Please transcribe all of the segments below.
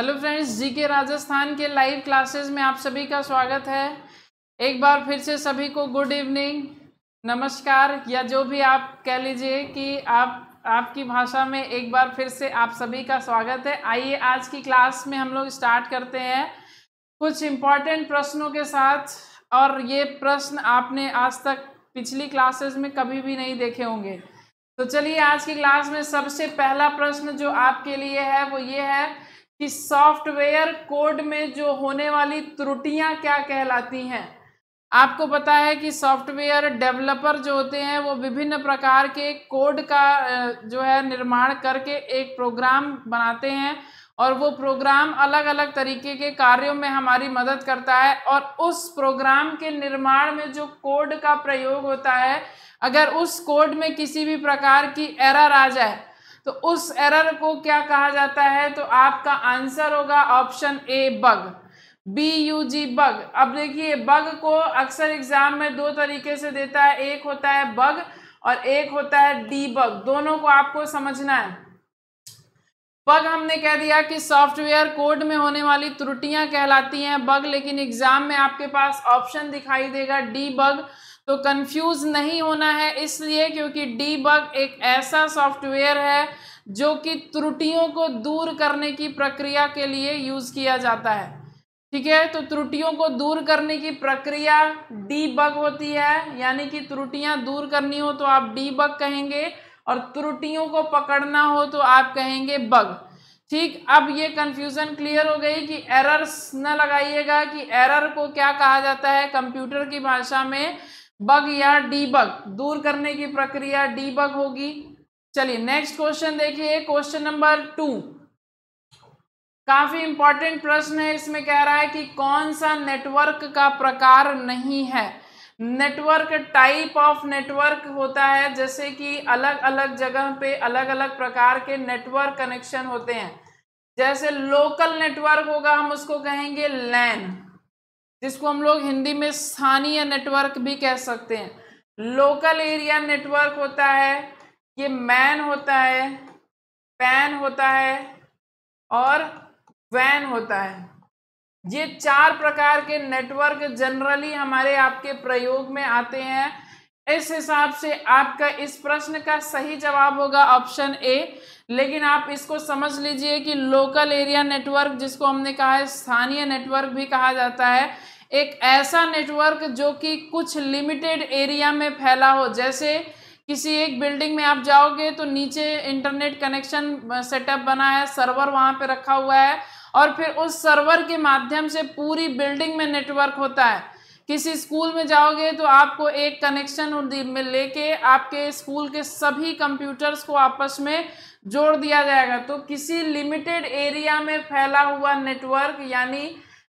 hello friends जी के राजस्थान के live classes में आप सभी का स्वागत है एक बार फिर से सभी को गुड इवनिंग नमस्कार या जो भी आप कह लीजिए कि आप आपकी भाषा में एक बार फिर से आप सभी का स्वागत है आइए आज की क्लास में हम लोग स्टार्ट करते हैं कुछ इम्पॉर्टेंट प्रश्नों के साथ और ये प्रश्न आपने आज तक पिछली क्लासेज में कभी भी नहीं देखे होंगे तो चलिए आज की क्लास में सबसे पहला प्रश्न जो आपके लिए है वो ये है कि सॉफ्टवेयर कोड में जो होने वाली त्रुटियां क्या कहलाती हैं आपको पता है कि सॉफ्टवेयर डेवलपर जो होते हैं वो विभिन्न प्रकार के कोड का जो है निर्माण करके एक प्रोग्राम बनाते हैं और वो प्रोग्राम अलग अलग तरीके के कार्यों में हमारी मदद करता है और उस प्रोग्राम के निर्माण में जो कोड का प्रयोग होता है अगर उस कोड में किसी भी प्रकार की एरर आ जाए तो उस एरर को क्या कहा जाता है तो आपका आंसर होगा option A bug B U G bug अब देखिए बग को अक्सर एग्जाम में दो तरीके से देता है एक होता है बग और एक होता है डी बग दोनों को आपको समझना है बग हमने कह दिया कि सॉफ्टवेयर कोड में होने वाली त्रुटियां कहलाती हैं बग लेकिन एग्जाम में आपके पास ऑप्शन दिखाई देगा डी बग तो कंफ्यूज नहीं होना है इसलिए क्योंकि डीबग एक ऐसा सॉफ्टवेयर है जो कि त्रुटियों को दूर करने की प्रक्रिया के लिए यूज़ किया जाता है ठीक है तो त्रुटियों को दूर करने की प्रक्रिया डीबग होती है यानी कि त्रुटियां दूर करनी हो तो आप डीबग कहेंगे और त्रुटियों को पकड़ना हो तो आप कहेंगे बग ठीक अब ये कंफ्यूजन क्लियर हो गई कि एरर्स न लगाइएगा कि एरर को क्या कहा जाता है कंप्यूटर की भाषा में बग या डीबग दूर करने की प्रक्रिया डीबग होगी चलिए नेक्स्ट क्वेश्चन देखिए क्वेश्चन नंबर टू काफी इंपॉर्टेंट प्रश्न है इसमें कह रहा है कि कौन सा नेटवर्क का प्रकार नहीं है नेटवर्क टाइप ऑफ नेटवर्क होता है जैसे कि अलग अलग जगह पे अलग अलग प्रकार के नेटवर्क कनेक्शन होते हैं जैसे लोकल नेटवर्क होगा हम उसको कहेंगे लैन जिसको हम लोग हिंदी में स्थानीय नेटवर्क भी कह सकते हैं लोकल एरिया नेटवर्क होता है ये मैन होता है पैन होता है और वैन होता है ये चार प्रकार के नेटवर्क जनरली हमारे आपके प्रयोग में आते हैं इस हिसाब से आपका इस प्रश्न का सही जवाब होगा ऑप्शन ए लेकिन आप इसको समझ लीजिए कि लोकल एरिया नेटवर्क जिसको हमने कहा है स्थानीय नेटवर्क भी कहा जाता है एक ऐसा नेटवर्क जो कि कुछ लिमिटेड एरिया में फैला हो जैसे किसी एक बिल्डिंग में आप जाओगे तो नीचे इंटरनेट कनेक्शन सेटअप बना है सर्वर वहाँ पर रखा हुआ है और फिर उस सर्वर के माध्यम से पूरी बिल्डिंग में नेटवर्क होता है किसी स्कूल में जाओगे तो आपको एक कनेक्शन में लेके आपके स्कूल के सभी कंप्यूटर्स को आपस में जोड़ दिया जाएगा तो किसी लिमिटेड एरिया में फैला हुआ नेटवर्क यानी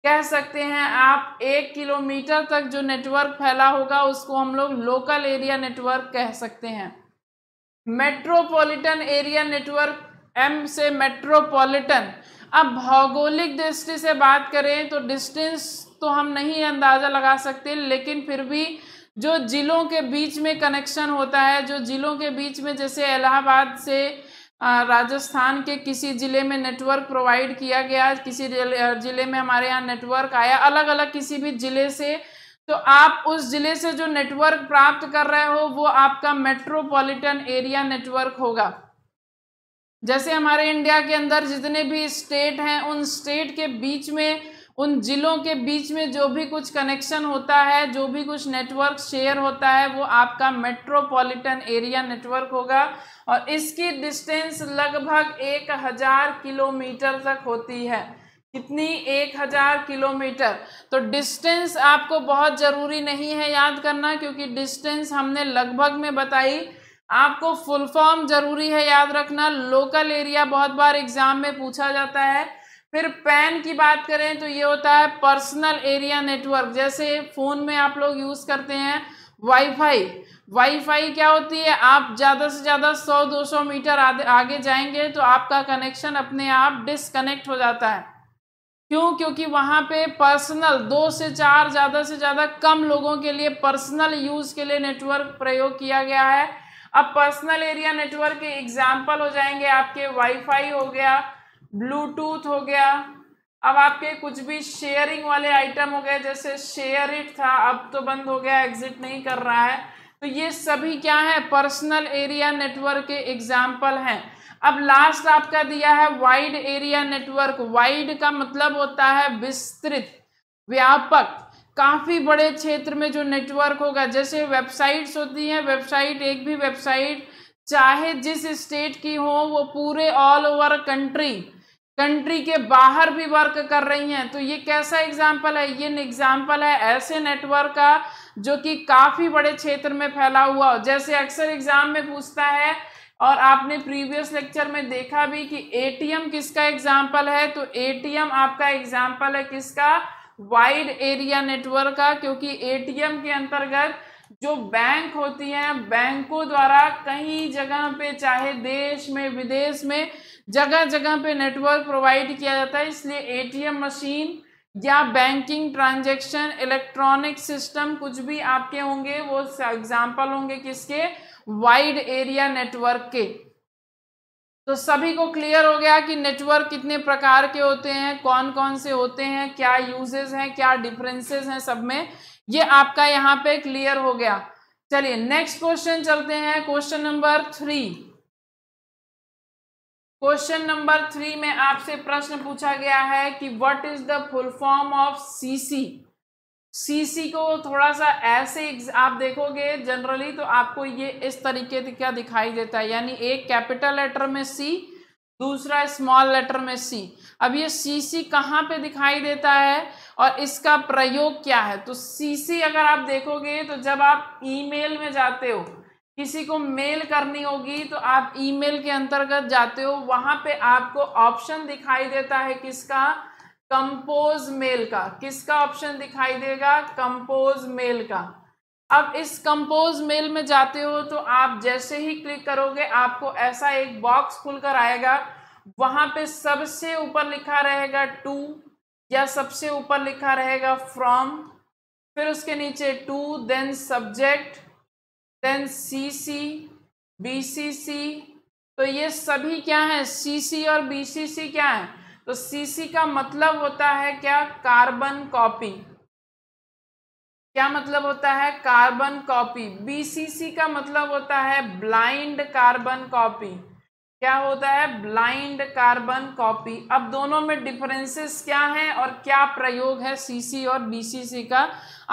कह सकते हैं आप एक किलोमीटर तक जो नेटवर्क फैला होगा उसको हम लोग लोकल एरिया नेटवर्क कह सकते हैं मेट्रोपॉलिटन एरिया नेटवर्क एम से मेट्रोपॉलिटन अब भौगोलिक दृष्टि से बात करें तो डिस्टेंस तो हम नहीं अंदाज़ा लगा सकते लेकिन फिर भी जो ज़िलों के बीच में कनेक्शन होता है जो ज़िलों के बीच में जैसे इलाहाबाद से राजस्थान के किसी ज़िले में नेटवर्क प्रोवाइड किया गया किसी ज़िले में हमारे यहाँ नेटवर्क आया अलग अलग किसी भी ज़िले से तो आप उस ज़िले से जो नेटवर्क प्राप्त कर रहे हो वो आपका मेट्रोपॉलिटन एरिया नेटवर्क होगा जैसे हमारे इंडिया के अंदर जितने भी स्टेट हैं उन स्टेट के बीच में उन ज़िलों के बीच में जो भी कुछ कनेक्शन होता है जो भी कुछ नेटवर्क शेयर होता है वो आपका मेट्रोपॉलिटन एरिया नेटवर्क होगा और इसकी डिस्टेंस लगभग एक हज़ार किलोमीटर तक होती है कितनी एक हज़ार किलोमीटर तो डिस्टेंस आपको बहुत ज़रूरी नहीं है याद करना क्योंकि डिस्टेंस हमने लगभग में बताई आपको फुल फॉर्म ज़रूरी है याद रखना लोकल एरिया बहुत बार एग्ज़ाम में पूछा जाता है फिर पैन की बात करें तो ये होता है पर्सनल एरिया नेटवर्क जैसे फ़ोन में आप लोग यूज़ करते हैं वाईफाई वाईफाई क्या होती है आप ज़्यादा से ज़्यादा 100-200 मीटर आगे जाएंगे तो आपका कनेक्शन अपने आप डिसकनेक्ट हो जाता है क्यों क्योंकि वहाँ पे पर्सनल दो से चार ज़्यादा से ज़्यादा कम लोगों के लिए पर्सनल यूज़ के लिए नेटवर्क प्रयोग किया गया है अब पर्सनल एरिया नेटवर्क के एग्जाम्पल हो जाएंगे आपके वाईफाई हो गया ब्लूटूथ हो गया अब आपके कुछ भी शेयरिंग वाले आइटम हो गए जैसे शेयर इट था अब तो बंद हो गया एग्जिट नहीं कर रहा है तो ये सभी क्या है पर्सनल एरिया नेटवर्क के एग्जाम्पल हैं अब लास्ट आपका दिया है वाइड एरिया नेटवर्क वाइड का मतलब होता है विस्तृत व्यापक काफ़ी बड़े क्षेत्र में जो नेटवर्क होगा जैसे वेबसाइट्स होती हैं वेबसाइट एक भी वेबसाइट चाहे जिस स्टेट की हो वो पूरे ऑल ओवर कंट्री कंट्री के बाहर भी वर्क कर रही हैं तो ये कैसा एग्जाम्पल है ये एग्जाम्पल है ऐसे नेटवर्क का जो कि काफ़ी बड़े क्षेत्र में फैला हुआ हो जैसे अक्सर एग्ज़ाम में पूछता है और आपने प्रीवियस लेक्चर में देखा भी कि एटीएम किसका एग्जाम्पल है तो एटीएम आपका एग्जाम्पल है किसका वाइड एरिया नेटवर्क का क्योंकि एटीएम के अंतर्गत जो बैंक होती हैं बैंकों द्वारा कई जगह पे चाहे देश में विदेश में जगह जगह पे नेटवर्क प्रोवाइड किया जाता है इसलिए एटीएम मशीन या बैंकिंग ट्रांजैक्शन इलेक्ट्रॉनिक सिस्टम कुछ भी आपके होंगे वो एग्जाम्पल होंगे किसके वाइड एरिया नेटवर्क के तो सभी को क्लियर हो गया कि नेटवर्क कितने प्रकार के होते हैं कौन कौन से होते हैं क्या यूजेस हैं क्या डिफरेंसेस हैं सब में ये आपका यहाँ पे क्लियर हो गया चलिए नेक्स्ट क्वेश्चन चलते हैं question number three question number three में आपसे प्रश्न पूछा गया है कि what is the full form of CC CC को थोड़ा सा ऐसे आप देखोगे जनरली तो आपको ये इस तरीके क्या दिखाई देता है यानी एक कैपिटल लेटर में सी दूसरा स्मॉल लेटर में सी अब ये सी सी कहाँ पे दिखाई देता है और इसका प्रयोग क्या है तो सी सी अगर आप देखोगे तो जब आप ईमेल में जाते हो किसी को मेल करनी होगी तो आप ईमेल के अंतर्गत जाते हो वहाँ पे आपको ऑप्शन दिखाई देता है किसका कंपोज मेल का किसका ऑप्शन दिखाई देगा कंपोज मेल का अब इस कंपोज मेल में जाते हो तो आप जैसे ही क्लिक करोगे आपको ऐसा एक बॉक्स खुलकर आएगा वहाँ पे सबसे ऊपर लिखा रहेगा टू या सबसे ऊपर लिखा रहेगा फ्रॉम फिर उसके नीचे to then subject then C C B C C तो ये सभी क्या है सी सी और बी सी सी क्या है तो सी सी का मतलब होता है क्या कार्बन कॉपी क्या मतलब होता है carbon copy B C C का मतलब होता है ब्लाइंड कार्बन कॉपी क्या होता है ब्लाइंड कार्बन कॉपी अब दोनों में डिफरेंसेस क्या है और क्या प्रयोग है सीसी और बीसीसी का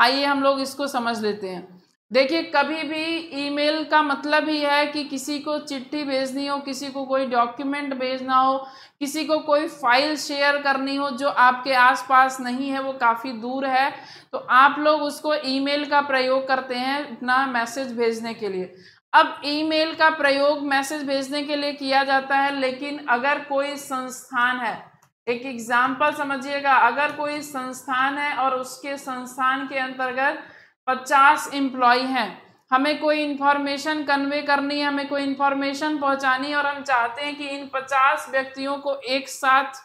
आइए हम लोग इसको समझ लेते हैं देखिए कभी भी ईमेल का मतलब ही है कि किसी को चिट्ठी भेजनी हो किसी को कोई डॉक्यूमेंट भेजना हो किसी को कोई फाइल शेयर करनी हो जो आपके आसपास नहीं है वो काफ़ी दूर है तो आप लोग उसको ईमेल का प्रयोग करते हैं अपना मैसेज भेजने के लिए अब ईमेल का प्रयोग मैसेज भेजने के लिए किया जाता है लेकिन अगर कोई संस्थान है एक एग्जाम्पल समझिएगा अगर कोई संस्थान है और उसके संस्थान के अंतर्गत पचास एम्प्लॉय हैं हमें कोई इन्फॉर्मेशन कन्वे करनी है हमें कोई इन्फॉर्मेशन पहुंचानी है और हम चाहते हैं कि इन पचास व्यक्तियों को एक साथ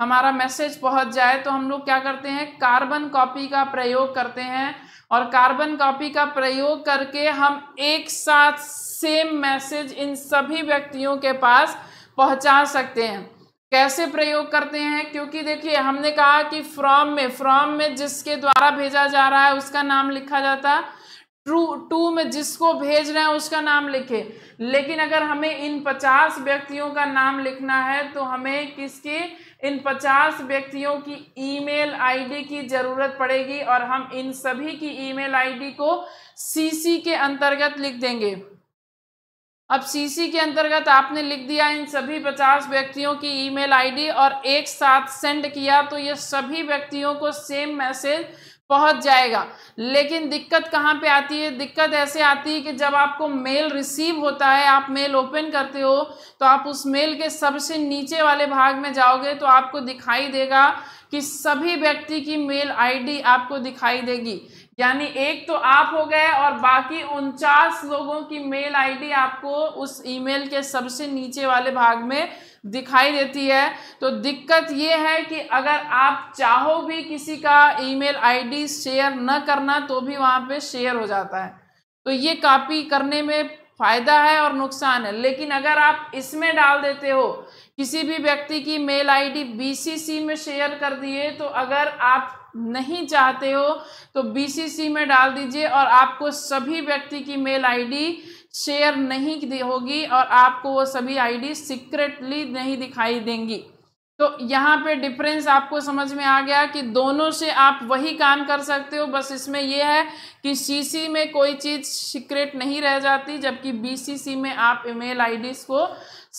हमारा मैसेज पहुंच जाए तो हम लोग क्या करते हैं कार्बन कॉपी का प्रयोग करते हैं और कार्बन कॉपी का प्रयोग करके हम एक साथ सेम मैसेज इन सभी व्यक्तियों के पास पहुंचा सकते हैं कैसे प्रयोग करते हैं क्योंकि देखिए हमने कहा कि फ्रॉम में फ्रॉम में जिसके द्वारा भेजा जा रहा है उसका नाम लिखा जाता है ट्रू टू में जिसको भेज रहे हैं उसका नाम लिखे लेकिन अगर हमें इन पचास व्यक्तियों का नाम लिखना है तो हमें किसके इन पचास व्यक्तियों की ईमेल आईडी की ज़रूरत पड़ेगी और हम इन सभी की ईमेल आईडी को सीसी के अंतर्गत लिख देंगे अब सीसी के अंतर्गत आपने लिख दिया इन सभी पचास व्यक्तियों की ईमेल आईडी और एक साथ सेंड किया तो ये सभी व्यक्तियों को सेम मैसेज पहुंच जाएगा लेकिन दिक्कत कहाँ पे आती है दिक्कत ऐसे आती है कि जब आपको मेल रिसीव होता है आप मेल ओपन करते हो तो आप उस मेल के सबसे नीचे वाले भाग में जाओगे तो आपको दिखाई देगा कि सभी व्यक्ति की मेल आईडी आपको दिखाई देगी यानी एक तो आप हो गए और बाकी उनचास लोगों की मेल आईडी आपको उस ईमेल के सबसे नीचे वाले भाग में दिखाई देती है तो दिक्कत ये है कि अगर आप चाहो भी किसी का ईमेल आईडी शेयर न करना तो भी वहाँ पे शेयर हो जाता है तो ये कॉपी करने में फ़ायदा है और नुकसान है लेकिन अगर आप इसमें डाल देते हो किसी भी व्यक्ति की मेल आईडी बीसीसी में शेयर कर दिए तो अगर आप नहीं चाहते हो तो बीसीसी में डाल दीजिए और आपको सभी व्यक्ति की मेल आईडी शेयर नहीं होगी और आपको वो सभी आईडी सीक्रेटली नहीं दिखाई देंगी तो यहाँ पे डिफरेंस आपको समझ में आ गया कि दोनों से आप वही काम कर सकते हो बस इसमें यह है कि सीसी में कोई चीज़ सीक्रेट नहीं रह जाती जबकि बीसीसी में आप ईमेल आईडीज़ को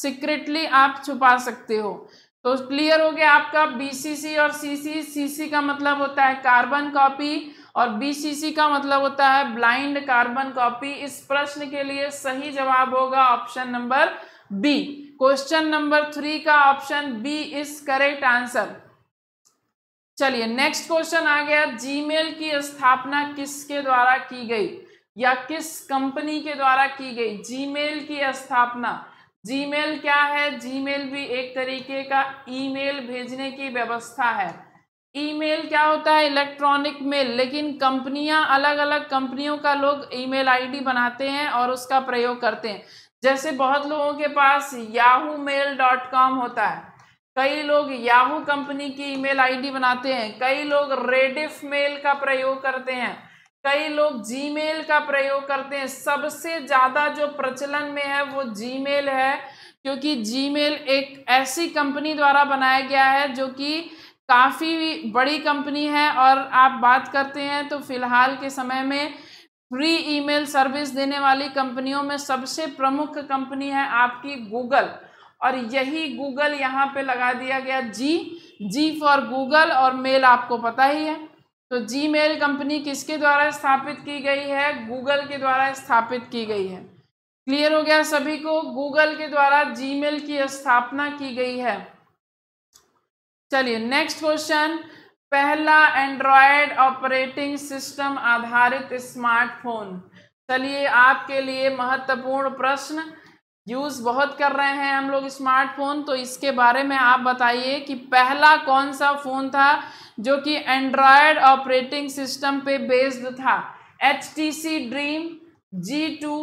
सीक्रेटली आप छुपा सकते हो तो क्लियर हो गया आपका बीसीसी और सीसी सीसी का मतलब होता है कार्बन कॉपी और बीसीसी का मतलब होता है ब्लाइंड कार्बन कॉपी इस प्रश्न के लिए सही जवाब होगा option number B question number three का option B is correct answer चलिए नेक्स्ट क्वेश्चन आ गया जीमेल की स्थापना किसके द्वारा की गई या किस कंपनी के द्वारा की गई जीमेल की स्थापना जीमेल क्या है जीमेल भी एक तरीके का ईमेल भेजने की व्यवस्था है ईमेल क्या होता है इलेक्ट्रॉनिक मेल लेकिन कंपनियां अलग अलग कंपनियों का लोग ईमेल आईडी बनाते हैं और उसका प्रयोग करते हैं जैसे बहुत लोगों के पास याहू मेल डॉट कॉम होता है कई लोग याहू कंपनी की ईमेल आईडी बनाते हैं कई लोग रेडिफ मेल का प्रयोग करते हैं कई लोग जीमेल का प्रयोग करते हैं सबसे ज़्यादा जो प्रचलन में है वो जीमेल है क्योंकि जीमेल एक ऐसी कंपनी द्वारा बनाया गया है जो कि काफ़ी बड़ी कंपनी है और आप बात करते हैं तो फ़िलहाल के समय में फ्री ईमेल सर्विस देने वाली कंपनियों में सबसे प्रमुख कंपनी है आपकी गूगल और यही गूगल यहाँ पे लगा दिया गया जी जी फॉर गूगल और मेल आपको पता ही है तो जी मेल कंपनी किसके द्वारा स्थापित की गई है गूगल के द्वारा स्थापित की गई है क्लियर हो गया सभी को गूगल के द्वारा मेल की स्थापना की गई है चलिए नेक्स्ट क्वेश्चन पहला एंड्रॉयड ऑपरेटिंग सिस्टम आधारित स्मार्टफोन चलिए आपके लिए महत्वपूर्ण प्रश्न यूज बहुत कर रहे हैं हम लोग स्मार्टफोन तो इसके बारे में आप बताइए कि पहला कौन सा फोन था जो कि एंड्रॉयड ऑपरेटिंग सिस्टम पे बेस्ड था H T C dream G two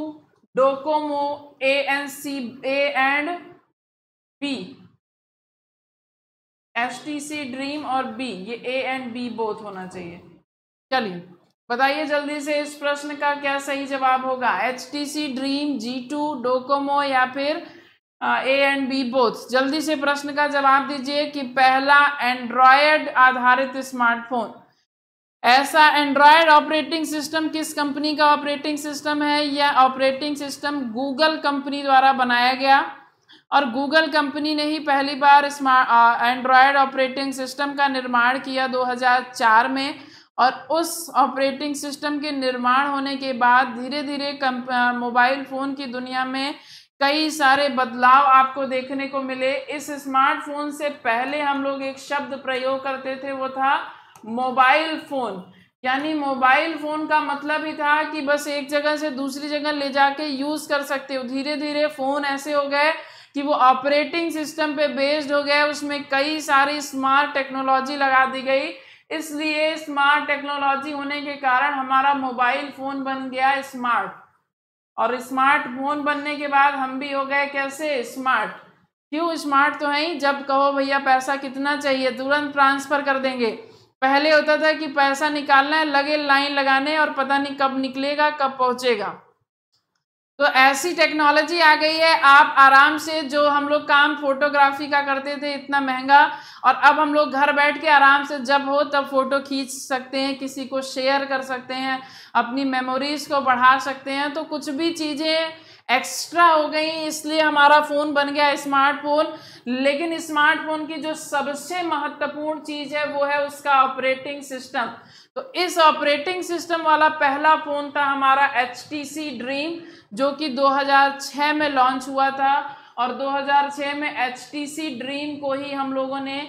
Docomo A N C A and B H T C dream और बी ये ए एंड बी बोथ होना चाहिए चलिए बताइए जल्दी से इस प्रश्न का क्या सही जवाब होगा H T C dream G two Docomo या फिर ए एंड बी बोथ जल्दी से प्रश्न का जवाब दीजिए कि पहला एंड्रॉयड आधारित स्मार्टफोन ऐसा एंड्रॉयड ऑपरेटिंग सिस्टम किस कंपनी का ऑपरेटिंग सिस्टम है यह ऑपरेटिंग सिस्टम गूगल कंपनी द्वारा बनाया गया और गूगल कंपनी ने ही पहली बार स्मार्ट एंड्रॉयड ऑपरेटिंग सिस्टम का निर्माण किया 2004 में और उस ऑपरेटिंग सिस्टम के निर्माण होने के बाद धीरे धीरे मोबाइल फ़ोन की दुनिया में कई सारे बदलाव आपको देखने को मिले इस स्मार्टफोन से पहले हम लोग एक शब्द प्रयोग करते थे वो था मोबाइल फ़ोन यानी मोबाइल फ़ोन का मतलब ही था कि बस एक जगह से दूसरी जगह ले जाके यूज़ कर सकते हो धीरे धीरे फ़ोन ऐसे हो गए कि वो ऑपरेटिंग सिस्टम पे बेस्ड हो गए उसमें कई सारी स्मार्ट टेक्नोलॉजी लगा दी गई इसलिए स्मार्ट टेक्नोलॉजी होने के कारण हमारा मोबाइल फ़ोन बन गया स्मार्ट और स्मार्टफोन बनने के बाद हम भी हो गए कैसे स्मार्ट क्यों स्मार्ट तो है ही जब कहो भैया पैसा कितना चाहिए तुरंत ट्रांसफ़र कर देंगे पहले होता था कि पैसा निकालना है लगे लाइन लगाने और पता नहीं कब निकलेगा कब पहुँचेगा तो ऐसी टेक्नोलॉजी आ गई है आप आराम से जो हम लोग काम फोटोग्राफी का करते थे इतना महंगा और अब हम लोग घर बैठ के आराम से जब हो तब फ़ोटो खींच सकते हैं किसी को शेयर कर सकते हैं अपनी मेमोरीज़ को बढ़ा सकते हैं तो कुछ भी चीज़ें एक्स्ट्रा हो गई इसलिए हमारा फ़ोन बन गया स्मार्टफोन लेकिन स्मार्टफोन की जो सबसे महत्वपूर्ण चीज़ है वो है उसका ऑपरेटिंग सिस्टम तो इस ऑपरेटिंग सिस्टम वाला पहला फ़ोन था हमारा एच ड्रीम जो कि 2006 में लॉन्च हुआ था और 2006 में एच ड्रीम को ही हम लोगों ने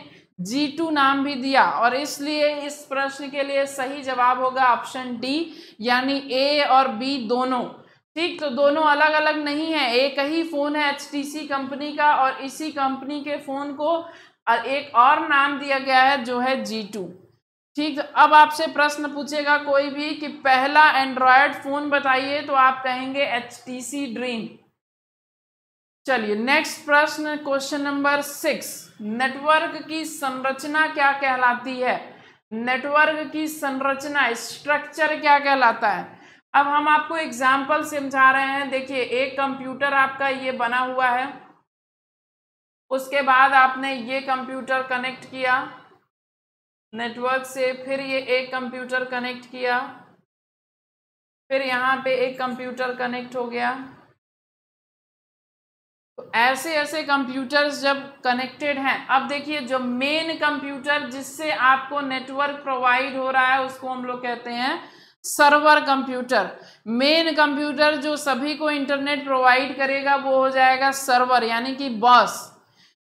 जी टू नाम भी दिया और इसलिए इस प्रश्न के लिए सही जवाब होगा ऑप्शन डी यानी ए और बी दोनों ठीक तो दोनों अलग अलग नहीं है एक ही फ़ोन है एच कंपनी का और इसी कंपनी के फ़ोन को एक और नाम दिया गया है जो है जी टू ठीक तो अब आपसे प्रश्न पूछेगा कोई भी कि पहला एंड्रॉयड फ़ोन बताइए तो आप कहेंगे एच टी सी ड्रीम चलिए नेक्स्ट प्रश्न क्वेश्चन नंबर सिक्स नेटवर्क की संरचना क्या कहलाती है नेटवर्क की संरचना स्ट्रक्चर क्या कहलाता है अब हम आपको एग्जाम्पल समझा रहे हैं देखिए एक कंप्यूटर आपका ये बना हुआ है उसके बाद आपने ये कंप्यूटर कनेक्ट किया नेटवर्क से फिर ये एक कंप्यूटर कनेक्ट किया फिर यहाँ पे एक कंप्यूटर कनेक्ट हो गया तो ऐसे ऐसे कंप्यूटर्स जब कनेक्टेड हैं अब देखिए जो मेन कंप्यूटर जिससे आपको नेटवर्क प्रोवाइड हो रहा है उसको हम लोग कहते हैं सर्वर कंप्यूटर मेन कंप्यूटर जो सभी को इंटरनेट प्रोवाइड करेगा वो हो जाएगा सर्वर यानी कि बॉस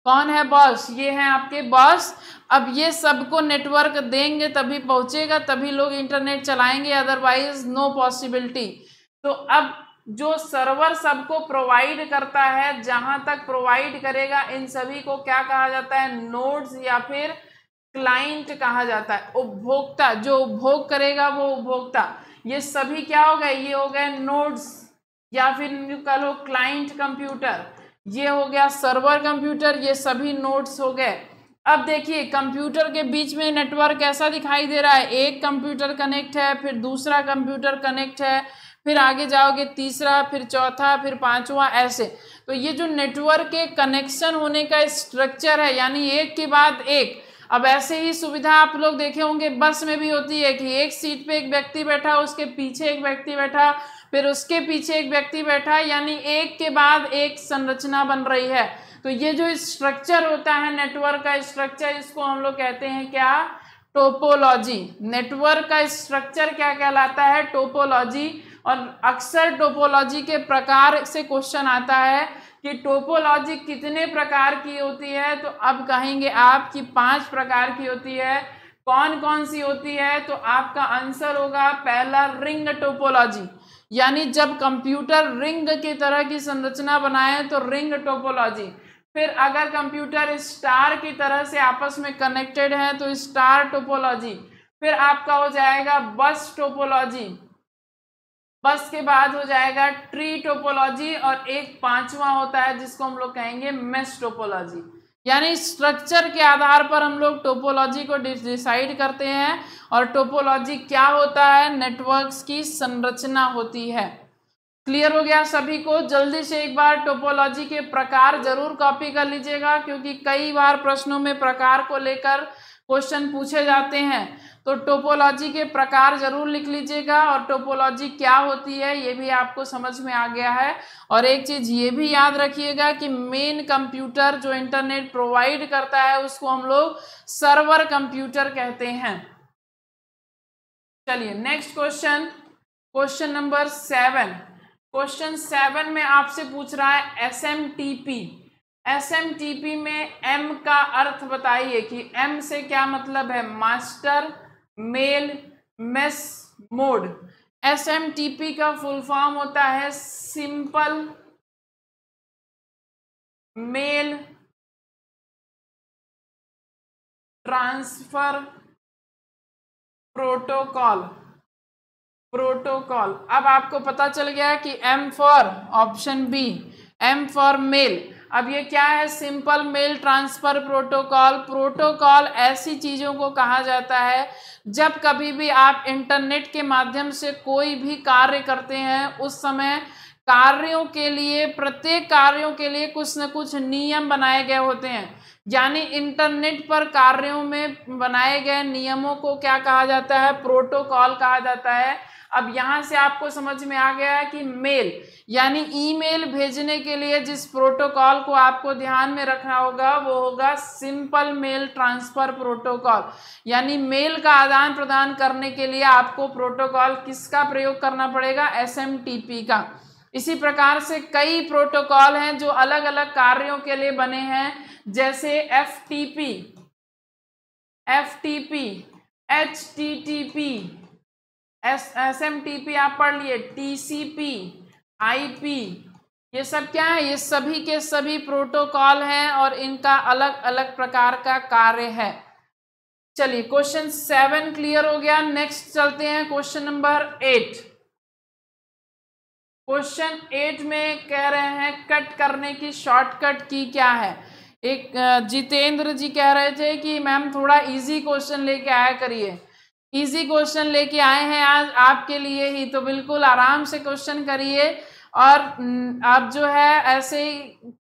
कौन है बॉस ये है आपके बॉस अब ये सबको नेटवर्क देंगे तभी पहुंचेगा तभी लोग इंटरनेट चलाएंगे अदरवाइज नो पॉसिबिलिटी तो अब जो सर्वर सबको प्रोवाइड करता है जहां तक प्रोवाइड करेगा इन सभी को क्या कहा जाता है नोड्स या फिर क्लाइंट कहा जाता है उपभोक्ता जो उपभोग करेगा वो उपभोक्ता ये सभी क्या हो गए ये हो गए नोड्स या फिर कह लो क्लाइंट कंप्यूटर ये हो गया सर्वर कंप्यूटर ये सभी नोड्स हो गए अब देखिए कंप्यूटर के बीच में नेटवर्क ऐसा दिखाई दे रहा है एक कंप्यूटर कनेक्ट है फिर दूसरा कंप्यूटर कनेक्ट है फिर आगे जाओगे तीसरा फिर चौथा फिर पांचवा ऐसे तो ये जो नेटवर्क के कनेक्शन होने का स्ट्रक्चर है यानी एक के बाद एक अब ऐसे ही सुविधा आप लोग देखे होंगे बस में भी होती है कि एक सीट पे एक व्यक्ति बैठा उसके पीछे एक व्यक्ति बैठा फिर उसके पीछे एक व्यक्ति बैठा यानी एक के बाद एक संरचना बन रही है तो ये जो स्ट्रक्चर होता है नेटवर्क का स्ट्रक्चर इसको हम लोग कहते हैं क्या टोपोलॉजी नेटवर्क का स्ट्रक्चर क्या कहलाता है टोपोलॉजी और अक्सर टोपोलॉजी के प्रकार से क्वेश्चन आता है कि टोपोलॉजी कितने प्रकार की होती है तो अब कहेंगे आप कि पांच प्रकार की होती है कौन कौन सी होती है तो आपका आंसर होगा पहला रिंग टोपोलॉजी यानी जब कंप्यूटर रिंग की तरह की संरचना बनाए तो रिंग टोपोलॉजी फिर अगर कंप्यूटर स्टार की तरह से आपस में कनेक्टेड है तो स्टार टोपोलॉजी फिर आपका हो जाएगा बस टोपोलॉजी बस के बाद हो जाएगा ट्री टोपोलॉजी और एक पांचवा होता है जिसको हम लोग कहेंगे मेस टोपोलॉजी यानी स्ट्रक्चर के आधार पर हम लोग टोपोलॉजी को डिसाइड करते हैं और टोपोलॉजी क्या होता है नेटवर्क्स की संरचना होती है क्लियर हो गया सभी को जल्दी से एक बार टोपोलॉजी के प्रकार जरूर कॉपी कर लीजिएगा क्योंकि कई बार प्रश्नों में प्रकार को लेकर क्वेश्चन पूछे जाते हैं तो टोपोलॉजी के प्रकार जरूर लिख लीजिएगा और टोपोलॉजी क्या होती है ये भी आपको समझ में आ गया है और एक चीज़ ये भी याद रखिएगा कि मेन कंप्यूटर जो इंटरनेट प्रोवाइड करता है उसको हम लोग सर्वर कंप्यूटर कहते हैं चलिए next question question number seven question seven में आपसे पूछ रहा है S M T P S M T P में एम का अर्थ बताइए कि एम से क्या मतलब है master mail mess mode S M T P का फुल फॉर्म होता है simple mail transfer protocol protocol अब आपको पता चल गया कि M for option B M for mail अब ये क्या है simple mail transfer protocol protocol ऐसी चीज़ों को कहा जाता है जब कभी भी आप इंटरनेट के माध्यम से कोई भी कार्य करते हैं उस समय कार्यों के लिए प्रत्येक कार्यों के लिए कुछ न कुछ नियम बनाए गए होते हैं यानी इंटरनेट पर कार्यों में बनाए गए नियमों को क्या कहा जाता है प्रोटोकॉल कहा जाता है अब यहाँ से आपको समझ में आ गया है कि मेल यानी ईमेल भेजने के लिए जिस प्रोटोकॉल को आपको ध्यान में रखना होगा वो होगा सिंपल मेल ट्रांसफ़र प्रोटोकॉल यानी मेल का आदान प्रदान करने के लिए आपको प्रोटोकॉल किसका प्रयोग करना पड़ेगा एस का इसी प्रकार से कई प्रोटोकॉल हैं जो अलग अलग कार्यों के लिए बने हैं जैसे F T P F T P H T T P S S M T P आप पढ़ लिए T C P I P ये सब क्या है ये सभी के सभी प्रोटोकॉल हैं और इनका अलग अलग प्रकार का कार्य है चलिए क्वेश्चन सेवन क्लियर हो गया नेक्स्ट चलते हैं question number eight question eight में कह रहे हैं कट करने की शॉर्टकट की क्या है एक जितेंद्र जी कह रहे थे कि मैम थोड़ा इजी क्वेश्चन लेके आया करिए इजी क्वेश्चन लेके आए हैं आज आपके लिए ही तो बिल्कुल आराम से क्वेश्चन करिए और आप जो है ऐसे ही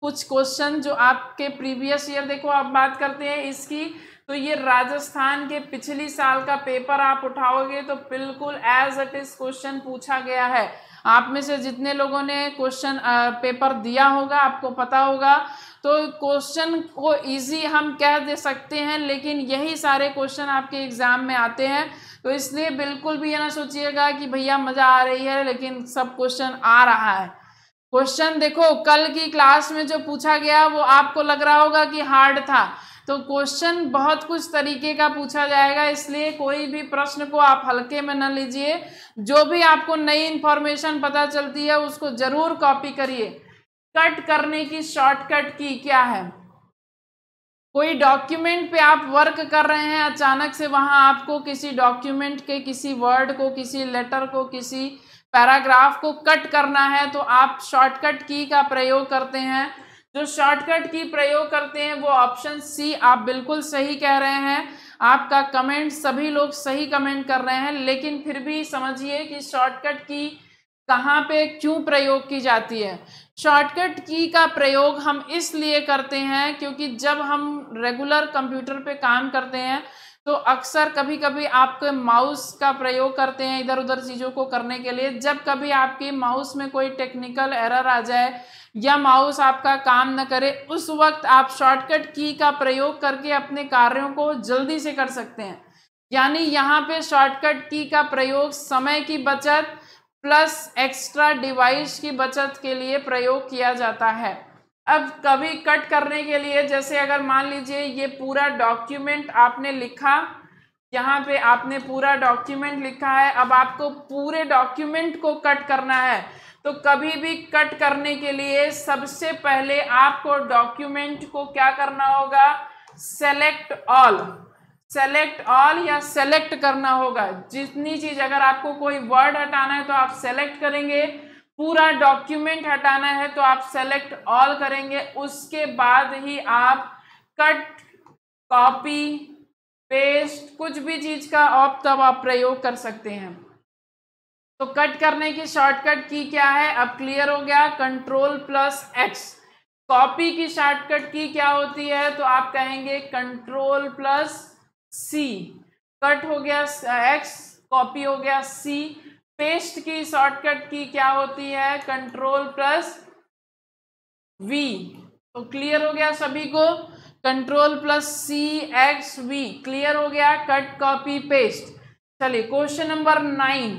कुछ क्वेश्चन जो आपके प्रीवियस ईयर देखो आप बात करते हैं इसकी तो ये राजस्थान के पिछली साल का पेपर आप उठाओगे तो बिल्कुल एज इट इज़ क्वेश्चन पूछा गया है आप में से जितने लोगों ने क्वेश्चन पेपर दिया होगा आपको पता होगा तो क्वेश्चन को इजी हम कह दे सकते हैं लेकिन यही सारे क्वेश्चन आपके एग्ज़ाम में आते हैं तो इसलिए बिल्कुल भी ये ना सोचिएगा कि भैया मज़ा आ रही है लेकिन सब क्वेश्चन आ रहा है क्वेश्चन देखो कल की क्लास में जो पूछा गया वो आपको लग रहा होगा कि हार्ड था तो क्वेश्चन बहुत कुछ तरीके का पूछा जाएगा इसलिए कोई भी प्रश्न को आप हल्के में न लीजिए जो भी आपको नई इन्फॉर्मेशन पता चलती है उसको ज़रूर कॉपी करिए कट करने की शॉर्टकट की क्या है कोई डॉक्यूमेंट पे आप वर्क कर रहे हैं अचानक से वहाँ आपको किसी डॉक्यूमेंट के किसी वर्ड को किसी लेटर को किसी पैराग्राफ को कट करना है तो आप शॉर्टकट की का प्रयोग करते हैं जो शॉर्टकट की प्रयोग करते हैं वो ऑप्शन सी आप बिल्कुल सही कह रहे हैं आपका कमेंट सभी लोग सही कमेंट कर रहे हैं लेकिन फिर भी समझिए कि शॉर्टकट की कहाँ पे क्यों प्रयोग की जाती है शॉर्टकट की का प्रयोग हम इसलिए करते हैं क्योंकि जब हम रेगुलर कंप्यूटर पे काम करते हैं तो अक्सर कभी कभी आपके माउस का प्रयोग करते हैं इधर उधर चीज़ों को करने के लिए जब कभी आपकी माउस में कोई टेक्निकल एरर आ जाए या माउस आपका काम न करे उस वक्त आप शॉर्टकट की का प्रयोग करके अपने कार्यों को जल्दी से कर सकते हैं यानी यहाँ पे शॉर्टकट की का प्रयोग समय की बचत प्लस एक्स्ट्रा डिवाइस की बचत के लिए प्रयोग किया जाता है अब कभी कट करने के लिए जैसे अगर मान लीजिए ये पूरा डॉक्यूमेंट आपने लिखा यहाँ पे आपने पूरा डॉक्यूमेंट लिखा है अब आपको पूरे डॉक्यूमेंट को कट करना है तो कभी भी कट करने के लिए सबसे पहले आपको डॉक्यूमेंट को क्या करना होगा सेलेक्ट ऑल सेलेक्ट ऑल या सेलेक्ट करना होगा जितनी चीज़ अगर आपको कोई वर्ड हटाना है तो आप सेलेक्ट करेंगे पूरा डॉक्यूमेंट हटाना है तो आप सेलेक्ट ऑल करेंगे उसके बाद ही आप कट कॉपी पेस्ट कुछ भी चीज़ का ऑप तब आप प्रयोग कर सकते हैं तो कट करने की शॉर्टकट की क्या है अब क्लियर हो गया कंट्रोल प्लस एक्स कॉपी की शॉर्टकट की क्या होती है तो आप कहेंगे कंट्रोल प्लस सी कट हो गया एक्स कॉपी हो गया सी पेस्ट की शॉर्टकट की क्या होती है कंट्रोल प्लस वी तो क्लियर हो गया सभी को control plus C X V clear हो गया कट कॉपी पेस्ट चलिए question number nine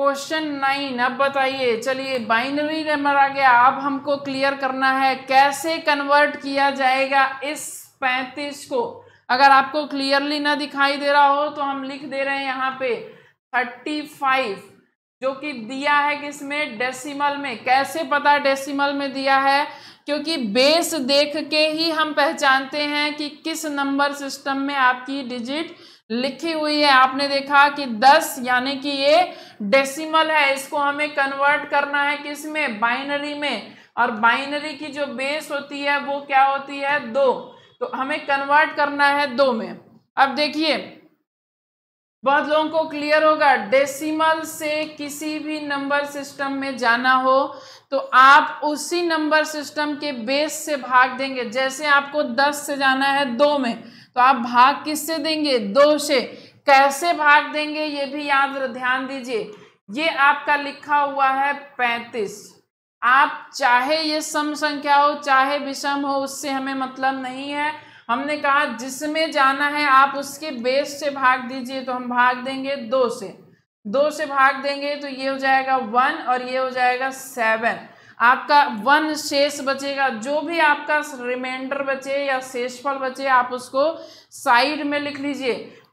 question nine अब बताइए चलिए बाइनरी नंबर आ गया अब हमको क्लियर करना है कैसे कन्वर्ट किया जाएगा इस पैंतीस को अगर आपको क्लियरली ना दिखाई दे रहा हो तो हम लिख दे रहे हैं यहाँ पे थर्टी फाइव जो कि दिया है किसमें डेसिमल में कैसे पता डेसिमल में दिया है क्योंकि बेस देख के ही हम पहचानते हैं कि किस नंबर सिस्टम में आपकी डिजिट लिखी हुई है आपने देखा कि 10 यानी कि ये डेसिमल है इसको हमें कन्वर्ट करना है किस में बाइनरी में और बाइनरी की जो बेस होती है वो क्या होती है दो तो हमें कन्वर्ट करना है दो में अब देखिए बहुत लोगों को क्लियर होगा डेसिमल से किसी भी नंबर सिस्टम में जाना हो तो आप उसी नंबर सिस्टम के बेस से भाग देंगे जैसे आपको दस से जाना है दो में तो आप भाग किससे देंगे दो से कैसे भाग देंगे ये भी याद ध्यान दीजिए ये आपका लिखा हुआ है पैंतीस आप चाहे ये सम संख्या हो चाहे विषम हो उससे हमें मतलब नहीं है हमने कहा जिसमें जाना है आप उसके बेस से भाग दीजिए तो हम भाग देंगे दो से दो से भाग देंगे तो ये हो जाएगा वन और ये हो जाएगा सेवन आपका वन शेष बचेगा जो भी आपका रिमाइंडर बचे या शेषफल बचे आप उसको साइड में लिख लीजिए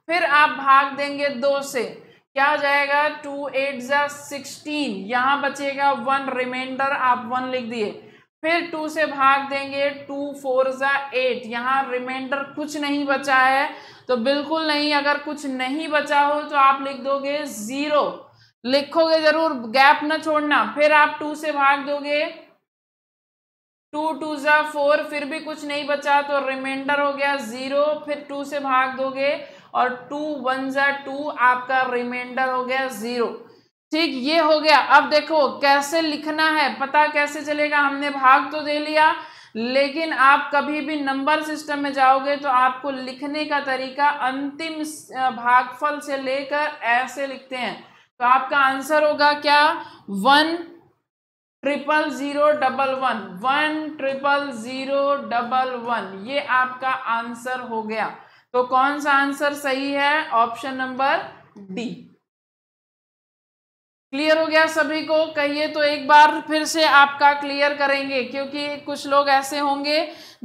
फिर आप भाग देंगे दो से क्या हो जाएगा टू एट जिक्सटीन यहाँ बचेगा वन रिमाइंडर आप वन लिख दिए फिर टू से भाग देंगे टू फोर ज़ा एट यहाँ रिमाइंडर कुछ नहीं बचा है तो बिल्कुल नहीं अगर कुछ नहीं बचा हो तो आप लिख दोगे ज़ीरो लिखोगे ज़रूर गैप ना छोड़ना फिर आप टू से भाग दोगे टू टू ज़ा फोर फिर भी कुछ नहीं बचा तो रिमाइंडर हो गया ज़ीरो फिर टू से भाग दोगे और टू वन ज़ा टू आपका रिमाइंडर हो गया ज़ीरो ठीक ये हो गया अब देखो कैसे लिखना है पता कैसे चलेगा हमने भाग तो दे लिया लेकिन आप कभी भी नंबर सिस्टम में जाओगे तो आपको लिखने का तरीका अंतिम भागफल से लेकर ऐसे लिखते हैं तो आपका आंसर होगा क्या one triple zero double one one triple zero double one ये आपका आंसर हो गया तो कौन सा आंसर सही है ऑप्शन नंबर डी क्लियर हो गया सभी को कहिए तो एक बार फिर से आपका क्लियर करेंगे क्योंकि कुछ लोग ऐसे होंगे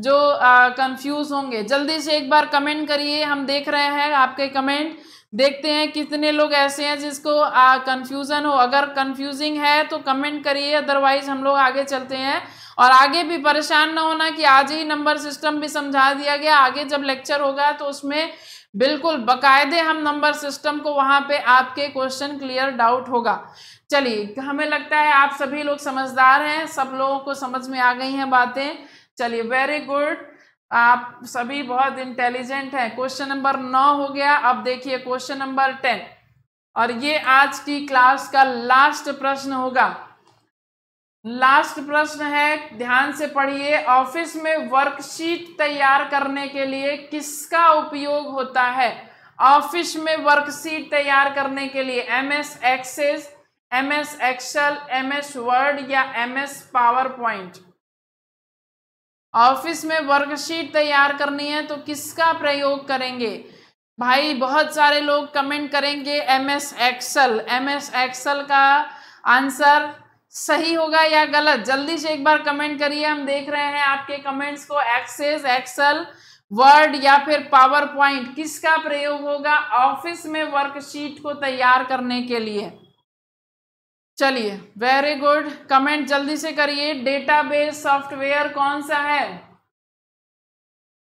जो कंफ्यूज होंगे जल्दी से एक बार कमेंट करिए हम देख रहे हैं आपके कमेंट देखते हैं कितने लोग ऐसे हैं जिसको कंफ्यूजन हो अगर कंफ्यूजिंग है तो कमेंट करिए अदरवाइज हम लोग आगे चलते हैं और आगे भी परेशान ना होना कि आज ही नंबर सिस्टम भी समझा दिया गया आगे जब लेक्चर होगा तो उसमें बिल्कुल बकायदे हम नंबर सिस्टम को वहां पे आपके क्वेश्चन क्लियर डाउट होगा चलिए हमें लगता है आप सभी लोग समझदार हैं सब लोगों को समझ में आ गई हैं बातें चलिए वेरी गुड आप सभी बहुत इंटेलिजेंट हैं क्वेश्चन नंबर नौ हो गया अब देखिए क्वेश्चन नंबर टेन और ये आज की क्लास का लास्ट प्रश्न होगा लास्ट प्रश्न है ध्यान से पढ़िए ऑफिस में वर्कशीट तैयार करने के लिए किसका उपयोग होता है ऑफिस में वर्कशीट तैयार करने के लिए M S Access M S Excel M S Word या M S PowerPoint office में वर्कशीट तैयार करनी है तो किसका प्रयोग करेंगे भाई बहुत सारे लोग कमेंट करेंगे M S Excel M S Excel का आंसर सही होगा या गलत जल्दी से एक बार कमेंट करिए हम देख रहे हैं आपके कमेंट्स को एक्सेस एक्सेल वर्ड या फिर पावर पॉइंट किसका प्रयोग होगा ऑफिस में वर्कशीट को तैयार करने के लिए चलिए वेरी गुड कमेंट जल्दी से करिए डेटाबेस सॉफ्टवेयर कौन सा है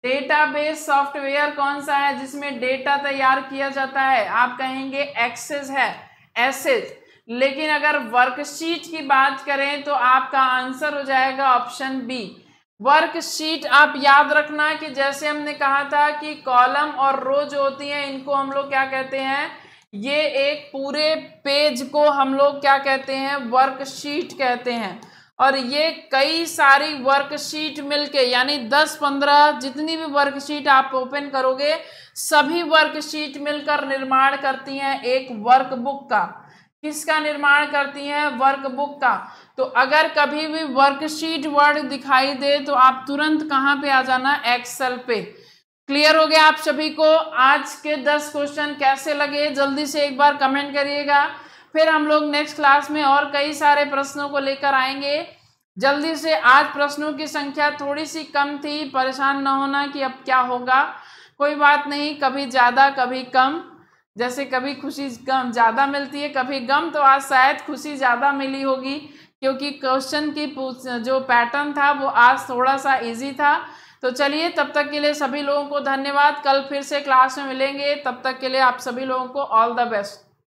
डेटाबेस सॉफ्टवेयर कौन सा है जिसमें डेटा तैयार किया जाता है आप कहेंगे एक्सेस है एसेज लेकिन अगर वर्कशीट की बात करें तो आपका आंसर हो जाएगा ऑप्शन बी वर्कशीट आप याद रखना कि जैसे हमने कहा था कि कॉलम और रो जो होती हैं इनको हम लोग क्या कहते हैं ये एक पूरे पेज को हम लोग क्या कहते हैं वर्कशीट कहते हैं और ये कई सारी वर्कशीट मिलके यानी दस पंद्रह जितनी भी वर्कशीट आप ओपन करोगे सभी वर्कशीट मिलकर निर्माण करती हैं एक वर्कबुक का किसका निर्माण करती हैं वर्कबुक का तो अगर कभी भी वर्कशीट वर्ड दिखाई दे तो आप तुरंत कहाँ पे आ जाना एक्सेल पे क्लियर हो गया आप सभी को आज के दस क्वेश्चन कैसे लगे जल्दी से एक बार कमेंट करिएगा फिर हम लोग नेक्स्ट क्लास में और कई सारे प्रश्नों को लेकर आएंगे जल्दी से आज प्रश्नों की संख्या थोड़ी सी कम थी परेशान ना होना कि अब क्या होगा कोई बात नहीं कभी ज़्यादा कभी कम जैसे कभी खुशी कम ज़्यादा मिलती है कभी गम तो आज शायद खुशी ज़्यादा मिली होगी क्योंकि क्वेश्चन की जो पैटर्न था वो आज थोड़ा सा इजी था तो चलिए तब तक के लिए सभी लोगों को धन्यवाद कल फिर से क्लास में मिलेंगे तब तक के लिए आप सभी लोगों को ऑल द बेस्ट